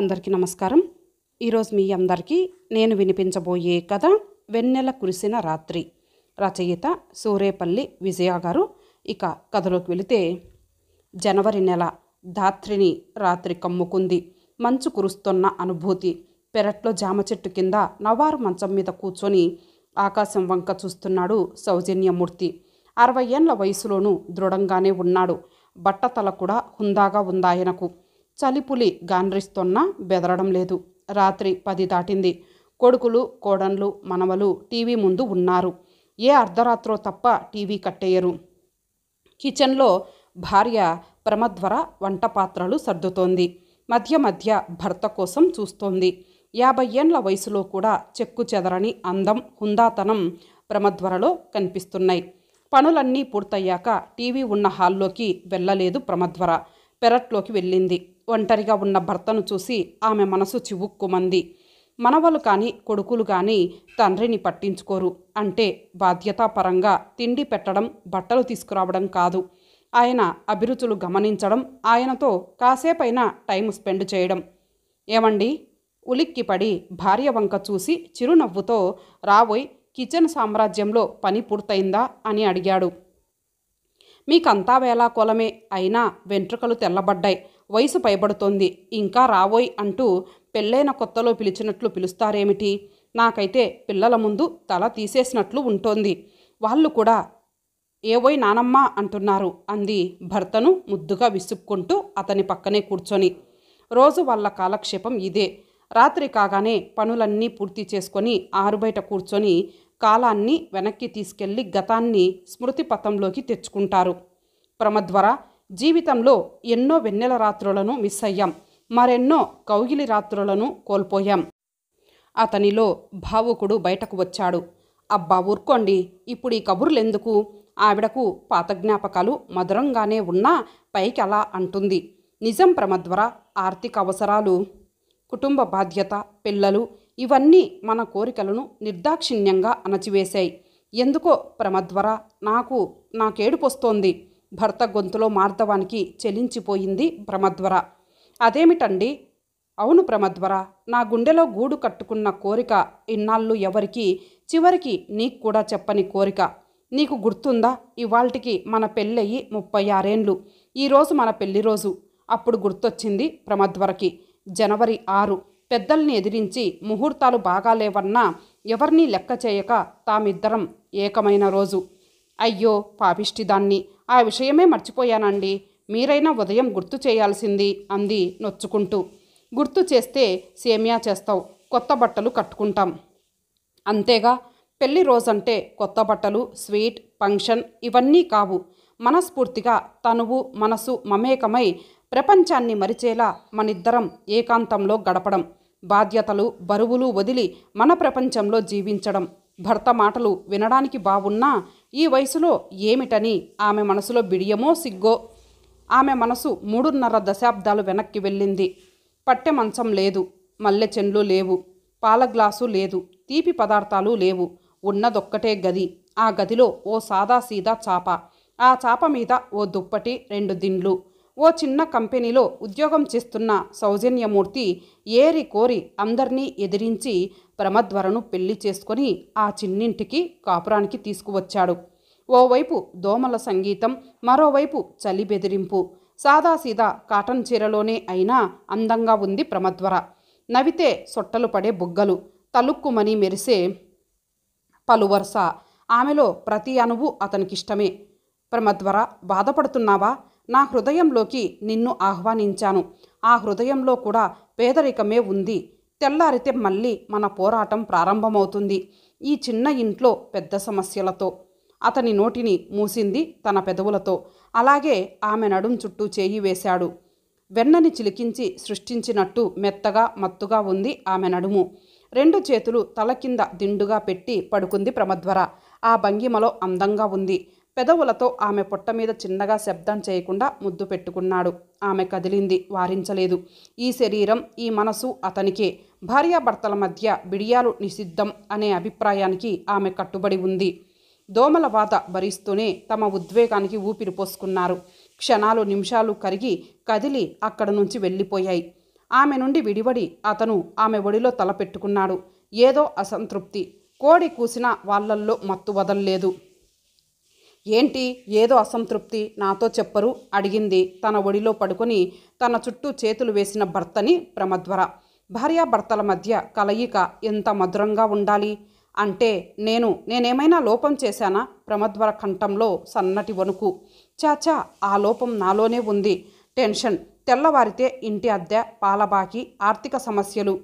అందరికీ నమస్కారం ఈరోజు మీ అందరికీ నేను వినిపించబోయే కథ వెన్నెల కురిసిన రాత్రి రచయిత సూరేపల్లి విజయ గారు ఇక కథలోకి వెళితే జనవరి నెల ధాత్రిని రాత్రి కమ్ముకుంది మంచు కురుస్తున్న అనుభూతి పెరట్లో జామ చెట్టు కింద నవారు మంచం మీద కూర్చొని ఆకాశం వంక చూస్తున్నాడు సౌజన్యమూర్తి అరవై ఏండ్ల వయసులోనూ దృఢంగానే ఉన్నాడు బట్టతల కూడా హుందాగా ఉందాయనకు చలిపులి గాండ్రిస్తున్నా బెదరడం లేదు రాత్రి పది దాటింది కొడుకులు కోడన్లు మనవలు టీవీ ముందు ఉన్నారు ఏ అర్ధరాత్రో తప్ప టీవీ కట్టేయరు కిచెన్లో భార్య ప్రమధ్వర వంట పాత్రలు సర్దుతోంది మధ్య మధ్య భర్త కోసం చూస్తోంది యాభై ఏండ్ల వయసులో కూడా చెక్కు చెదరని అందం హుందాతనం ప్రమధ్వరలో కనిపిస్తున్నాయి పనులన్నీ పూర్తయ్యాక టీవీ ఉన్న హాల్లోకి వెళ్ళలేదు ప్రమద్వర పెరట్లోకి వెళ్ళింది ఒంటరిగా ఉన్న భర్తను చూసి ఆమె మనసు చివుక్కుమంది మనవలు కానీ కొడుకులు కానీ తండ్రిని పట్టించుకోరు అంటే బాధ్యతాపరంగా తిండి పెట్టడం బట్టలు తీసుకురావడం కాదు ఆయన అభిరుచులు గమనించడం ఆయనతో కాసేపైనా టైం స్పెండ్ చేయడం ఏమండి ఉలిక్కిపడి భార్య వంక చూసి చిరునవ్వుతో రాబోయ్ కిచెన్ సామ్రాజ్యంలో పని పూర్తయిందా అని అడిగాడు మీకంతా వేళాకోలమే అయినా వెంట్రుకలు తెల్లబడ్డాయి వయసు పైబడుతోంది ఇంకా రావోయ్ అంటూ పెళ్ళైన కొత్తలో పిలిచినట్లు పిలుస్తారేమిటి నాకైతే పిల్లల ముందు తల తీసేసినట్లు ఉంటోంది వాళ్ళు కూడా ఏవోయ్ నానమ్మ అంటున్నారు అంది భర్తను ముద్దుగా విసుక్కుంటూ అతని పక్కనే కూర్చొని రోజు వాళ్ళ కాలక్షేపం ఇదే రాత్రి కాగానే పనులన్నీ పూర్తి చేసుకొని ఆరుబయట కూర్చొని కాలాన్ని వెనక్కి తీసుకెళ్లి గతాన్ని స్మృతిపథంలోకి తెచ్చుకుంటారు ప్రమద్వర జీవితంలో ఎన్నో వెన్నెల రాత్రులను మిస్ అయ్యాం మరెన్నో కౌగిలి రాత్రులను కోల్పోయాం అతనిలో భావుకుడు బయటకు వచ్చాడు అబ్బా ఊరుకోండి ఇప్పుడు ఈ కబుర్లెందుకు ఆవిడకు పాత జ్ఞాపకాలు మధురంగానే ఉన్నా పైకి అలా అంటుంది నిజం ప్రమద్వర ఆర్థిక అవసరాలు కుటుంబ బాధ్యత పిల్లలు ఇవన్నీ మన కోరికలను నిర్దాక్షిణ్యంగా అణచివేశాయి ఎందుకో ప్రమద్వర నాకు నాకేడుపొస్తోంది భర్త గొంతులో మార్ధవానికి చెలించిపోయింది ప్రమధ్వర అదేమిటండి అవును ప్రమధ్వర నా గుండెలో గూడు కట్టుకున్న కోరిక ఇన్నాళ్ళు ఎవరికి చివరికి నీకు కూడా చెప్పని కోరిక నీకు గుర్తుందా ఇవాల్టికి మన పెళ్ళయి ముప్పై ఆరేండ్లు ఈరోజు మన పెళ్లి రోజు అప్పుడు గుర్తొచ్చింది ప్రమధ్వరకి జనవరి ఆరు పెద్దల్ని ఎదిరించి ముహూర్తాలు బాగాలేవన్నా ఎవరినీ లెక్క చేయక తామిద్దరం ఏకమైన రోజు అయ్యో పాపిష్టిదాన్ని ఆ విషయమే మర్చిపోయానండి మీరైనా ఉదయం గుర్తు చేయాల్సింది అంది నొచ్చుకుంటూ గుర్తు చేస్తే సేమియా చేస్తావు కొత్త బట్టలు కట్టుకుంటాం అంతేగా పెళ్లి రోజంటే కొత్త బట్టలు స్వీట్ ఫంక్షన్ ఇవన్నీ కావు మనస్ఫూర్తిగా తనువు మనసు మమేకమై ప్రపంచాన్ని మరిచేలా మనిద్దరం ఏకాంతంలో గడపడం బాధ్యతలు బరువులు వదిలి మన ప్రపంచంలో జీవించడం భర్త మాటలు వినడానికి బాగున్నా ఈ వయసులో ఏమిటని ఆమె మనసులో బిడియమో సిగ్గో ఆమె మనసు మూడున్నర దశాబ్దాలు వెనక్కి వెళ్ళింది పట్టె మంచం లేదు మల్లె చెండ్లు లేవు పాల గ్లాసు లేదు తీపి పదార్థాలు లేవు ఉన్నదొక్కటే గది ఆ గదిలో ఓ సాదాసీదా చాప ఆ చాప మీద ఓ దుప్పటి రెండు దిండ్లు ఓ చిన్న కంపెనీలో ఉద్యోగం చేస్తున్న సౌజన్యమూర్తి ఏరి కోరి అందరినీ ఎదిరించి ప్రమద్వరను పెళ్లి చేసుకొని ఆ చిన్నింటికి కాపురానికి తీసుకువచ్చాడు ఓవైపు దోమల సంగీతం మరోవైపు చలి బెదిరింపు సాదాసీదా కాటన్ చీరలోనే అయినా అందంగా ఉంది ప్రమద్వర నవితే సొట్టలు పడే బుగ్గలు తలుక్కుమని మెరిసే పలువరుస ఆమెలో ప్రతి అణువు అతనికిష్టమే ప్రమద్వర బాధపడుతున్నావా నా హృదయంలోకి నిన్ను ఆహ్వానించాను ఆ హృదయంలో కూడా పేదరికమే ఉంది తెల్లారితే మళ్ళీ మన పోరాటం ప్రారంభమవుతుంది ఈ చిన్న ఇంట్లో పెద్ద సమస్యలతో అతని నోటిని మూసింది తన పెదవులతో అలాగే ఆమె నడుం చుట్టూ చేయి వేశాడు వెన్నని చిలికించి సృష్టించినట్టు మెత్తగా మత్తుగా ఉంది ఆమె నడుము రెండు చేతులు తల కింద దిండుగా పెట్టి పడుకుంది ప్రమధ్వర ఆ భంగిమలో అందంగా ఉంది పెదవులతో ఆమె పొట్ట మీద చిన్నగా శబ్దం చేయకుండా ముద్దు పెట్టుకున్నాడు ఆమె కదిలింది వారించలేదు ఈ శరీరం ఈ మనసు అతనికే భార్యాభర్తల మధ్య బిడియాలు నిషిద్ధం అనే అభిప్రాయానికి ఆమె కట్టుబడి ఉంది దోమల వాత భరిస్తూనే తమ ఉద్వేగానికి ఊపిరి పోసుకున్నారు క్షణాలు నిమిషాలు కరిగి కదిలి అక్కడ నుంచి వెళ్ళిపోయాయి ఆమె నుండి విడివడి అతను ఆమె ఒడిలో తలపెట్టుకున్నాడు ఏదో అసంతృప్తి కోడి కూసినా వాళ్ళల్లో మత్తు వదల్లేదు ఏంటి ఏదో అసంతృప్తి నాతో చెప్పరు అడిగింది తన ఒడిలో పడుకొని తన చుట్టూ చేతులు వేసిన భర్తని ప్రమధ్వర భార్యాభర్తల మధ్య కలయిక ఎంత మధురంగా ఉండాలి అంటే నేను నేనేమైనా లోపం చేశానా ప్రమధ్వర కంఠంలో సన్నటి వణుకు చాచా ఆ లోపం నాలోనే ఉంది టెన్షన్ తెల్లవారితే ఇంటి అద్దె పాలబాకి ఆర్థిక సమస్యలు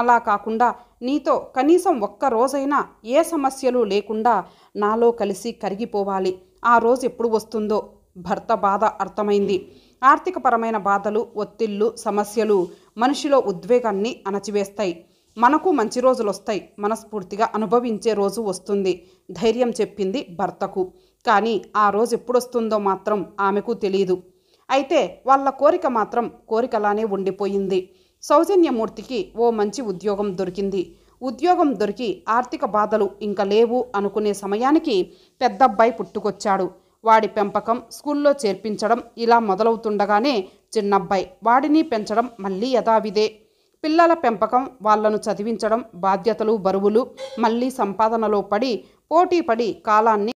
అలా కాకుండా నీతో కనీసం ఒక్క రోజైనా ఏ సమస్యలు లేకుండా నాలో కలిసి కరిగిపోవాలి ఆ రోజు ఎప్పుడు వస్తుందో భర్త బాధ అర్థమైంది ఆర్థికపరమైన బాధలు ఒత్తిళ్ళు సమస్యలు మనిషిలో ఉద్వేగాన్ని అణచివేస్తాయి మనకు మంచి రోజులు వస్తాయి మనస్ఫూర్తిగా అనుభవించే రోజు వస్తుంది ధైర్యం చెప్పింది భర్తకు కానీ ఆ రోజు ఎప్పుడొస్తుందో మాత్రం ఆమెకు తెలియదు అయితే వాళ్ళ కోరిక మాత్రం కోరికలానే ఉండిపోయింది సౌజన్యమూర్తికి ఓ మంచి ఉద్యోగం దొరికింది ఉద్యోగం దొరికి ఆర్థిక బాధలు ఇంకా లేవు అనుకునే సమయానికి పెద్దబ్బాయి పుట్టుకొచ్చాడు వాడి పెంపకం స్కూల్లో చేర్పించడం ఇలా మొదలవుతుండగానే చిన్నబ్బాయి వాడిని పెంచడం మళ్ళీ యథావిదే పిల్లల పెంపకం వాళ్లను చదివించడం బాధ్యతలు బరువులు మళ్ళీ సంపాదనలో పడి పోటీపడి కాలాన్ని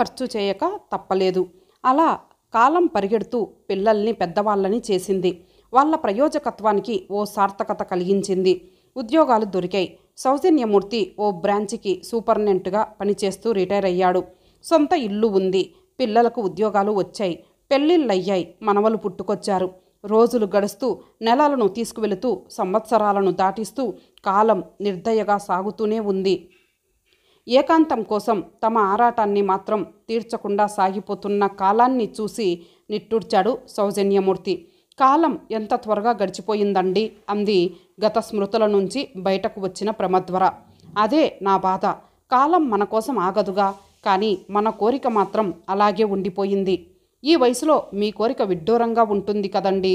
ఖర్చు చేయక తప్పలేదు అలా కాలం పరిగెడుతూ పిల్లల్ని పెద్దవాళ్ళని చేసింది వాళ్ళ ప్రయోజకత్వానికి ఓ సార్థకత కలిగించింది ఉద్యోగాలు దొరికాయి సౌజన్యమూర్తి ఓ బ్రాంచ్కి సూపర్నెంట్గా పనిచేస్తూ రిటైర్ అయ్యాడు సొంత ఇల్లు ఉంది పిల్లలకు ఉద్యోగాలు వచ్చాయి పెళ్ళిళ్ళయ్యాయి మనవలు పుట్టుకొచ్చారు రోజులు గడుస్తూ నెలలను తీసుకువెళుతూ సంవత్సరాలను దాటిస్తూ కాలం నిర్దయగా సాగుతూనే ఉంది ఏకాంతం కోసం తమ ఆరాటాన్ని మాత్రం తీర్చకుండా సాగిపోతున్న కాలాన్ని చూసి నిట్టూర్చాడు సౌజన్యమూర్తి కాలం ఎంత త్వరగా గడిచిపోయిందండి అంది గత స్మృతుల నుంచి బయటకు వచ్చిన ప్రమద్వర అదే నా బాధ కాలం మన కోసం ఆగదుగా కానీ మన కోరిక మాత్రం అలాగే ఉండిపోయింది ఈ వయసులో మీ కోరిక విడ్డూరంగా ఉంటుంది కదండి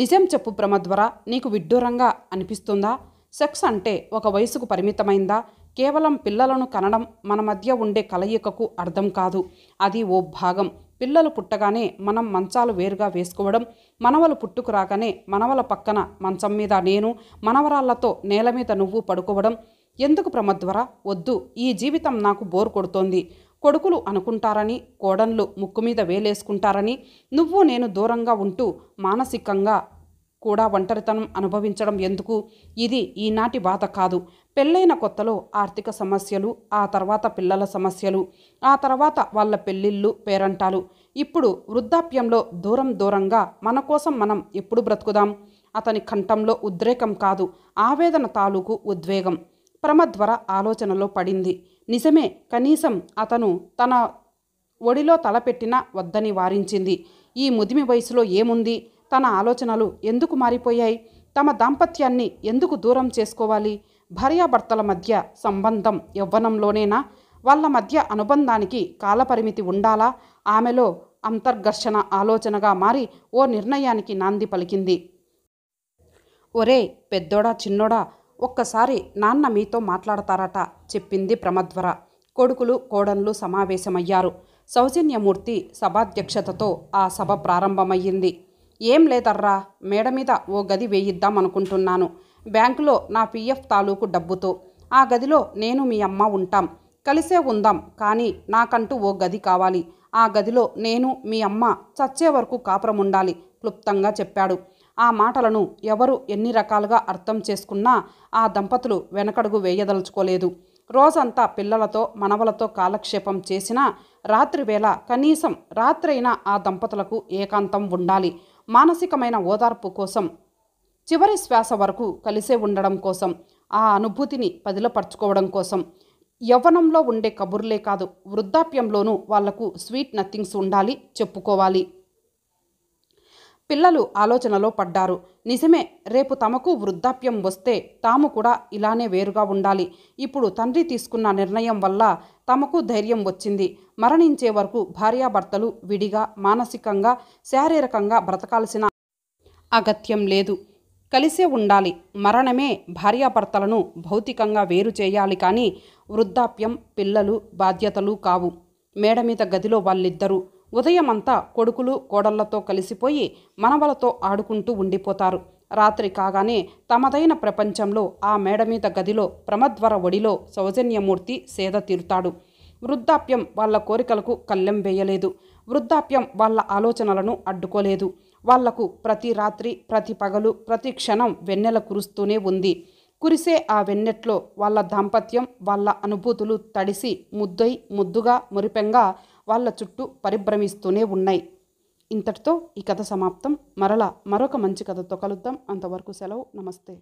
నిజం చెప్పు ప్రమద్వర నీకు విడ్డూరంగా అనిపిస్తుందా సెక్స్ అంటే ఒక వయసుకు పరిమితమైందా కేవలం పిల్లలను కనడం మన మధ్య ఉండే కలయికకు అర్థం కాదు అది ఓ భాగం పిల్లలు పుట్టగానే మనం మంచాలు వేరుగా వేసుకోవడం మనవలు పుట్టుకు రాగానే మనవల పక్కన మంచం మీద నేను మనవరాళ్లతో నేల మీద నువ్వు పడుకోవడం ఎందుకు ప్రమద్వర వద్దు ఈ జీవితం నాకు బోర్ కొడుతోంది కొడుకులు అనుకుంటారని కోడన్లు ముక్కు మీద వేలేసుకుంటారని నువ్వు నేను దూరంగా ఉంటూ మానసికంగా కూడా ఒంటరితనం అనుభవించడం ఎందుకు ఇది ఈనాటి బాధ కాదు పెళ్ళైన కొత్తలో ఆర్థిక సమస్యలు ఆ తర్వాత పిల్లల సమస్యలు ఆ తర్వాత వాళ్ళ పెళ్ళిళ్ళు పేరంటాలు ఇప్పుడు వృద్ధాప్యంలో దూరం దూరంగా మన కోసం మనం ఎప్పుడు బ్రతుకుదాం అతని కంఠంలో ఉద్రేకం కాదు ఆవేదన తాలూకు ఉద్వేగం ప్రమద్వర ఆలోచనలో పడింది నిజమే కనీసం అతను తన ఒడిలో తలపెట్టినా వద్దని వారించింది ఈ ముదిమి వయసులో ఏముంది తన ఆలోచనలు ఎందుకు మారిపోయాయి తమ దాంపత్యాన్ని ఎందుకు దూరం చేసుకోవాలి భార్యాభర్తల మధ్య సంబంధం యవ్వనంలోనేనా వాళ్ళ మధ్య అనుబంధానికి కాలపరిమితి ఉండాలా ఆమెలో అంతర్ఘర్షణ ఆలోచనగా మారి ఓ నిర్ణయానికి నాంది పలికింది ఒరే పెద్దోడా చిన్నోడా ఒక్కసారి నాన్న మీతో మాట్లాడతారట చెప్పింది ప్రమద్వర కొడుకులు కోడన్లు సమావేశమయ్యారు సౌజన్యమూర్తి సభాధ్యక్షతతో ఆ సభ ప్రారంభమయ్యింది ఏం లేదర్రా మేడ మీద ఓ గది వేయిద్దాం అనుకుంటున్నాను బ్యాంకులో నా పీఎఫ్ తాలూకు డబ్బుతో ఆ గదిలో నేను మీ అమ్మ ఉంటాం కలిసే ఉందాం కానీ నాకంటూ ఓ గది కావాలి ఆ గదిలో నేను మీ అమ్మ చచ్చే వరకు కాపురం ఉండాలి క్లుప్తంగా చెప్పాడు ఆ మాటలను ఎవరు ఎన్ని రకాలుగా అర్థం చేసుకున్నా ఆ దంపతులు వెనకడుగు వేయదలుచుకోలేదు రోజంతా పిల్లలతో మనవలతో కాలక్షేపం చేసినా రాత్రివేళ కనీసం రాత్రైనా ఆ దంపతులకు ఏకాంతం ఉండాలి మానసికమైన ఓదార్పు కోసం చివరి శ్వాస వరకు కలిసే ఉండడం కోసం ఆ అనుభూతిని పదిలపరచుకోవడం కోసం యవ్వనంలో ఉండే కబుర్లే కాదు వృద్ధాప్యంలోనూ వాళ్లకు స్వీట్ నథింగ్స్ ఉండాలి చెప్పుకోవాలి పిల్లలు ఆలోచనలో పడ్డారు నిజమే రేపు తమకు వృద్ధాప్యం వస్తే తాము కూడా ఇలానే వేరుగా ఉండాలి ఇప్పుడు తండ్రి తీసుకున్న నిర్ణయం వల్ల తమకు ధైర్యం వచ్చింది మరణించే వరకు భార్యాభర్తలు విడిగా మానసికంగా శారీరకంగా బ్రతకాల్సిన అగత్యం లేదు కలిసే ఉండాలి మరణమే భార్యాభర్తలను భౌతికంగా వేరు చేయాలి కానీ వృద్ధాప్యం పిల్లలు బాధ్యతలు కావు మేడ మీద గదిలో వాళ్ళిద్దరూ ఉదయమంతా కొడుకులు కోడళ్లతో కలిసిపోయి మనవలతో ఆడుకుంటూ ఉండిపోతారు రాత్రి కాగానే తమదైన ప్రపంచంలో ఆ మేడ మీద గదిలో ప్రమద్వర ఒడిలో సౌజన్యమూర్తి సేద తీరుతాడు వృద్ధాప్యం వాళ్ళ కోరికలకు కళ్ళెం వేయలేదు వృద్ధాప్యం వాళ్ళ ఆలోచనలను అడ్డుకోలేదు వాళ్లకు ప్రతి రాత్రి ప్రతి పగలు ప్రతి క్షణం వెన్నెల కురుస్తూనే ఉంది కురిసే ఆ వెన్నెట్లో వాళ్ళ దాంపత్యం వాళ్ళ అనుభూతులు తడిసి ముద్దై ముద్దుగా మురిపెంగా వాళ్ళ చుట్టూ పరిభ్రమిస్తూనే ఉన్నాయి ఇంతటితో ఈ కథ సమాప్తం మరలా మరొక మంచి కథతో కలుద్దాం అంతవరకు సెలవు నమస్తే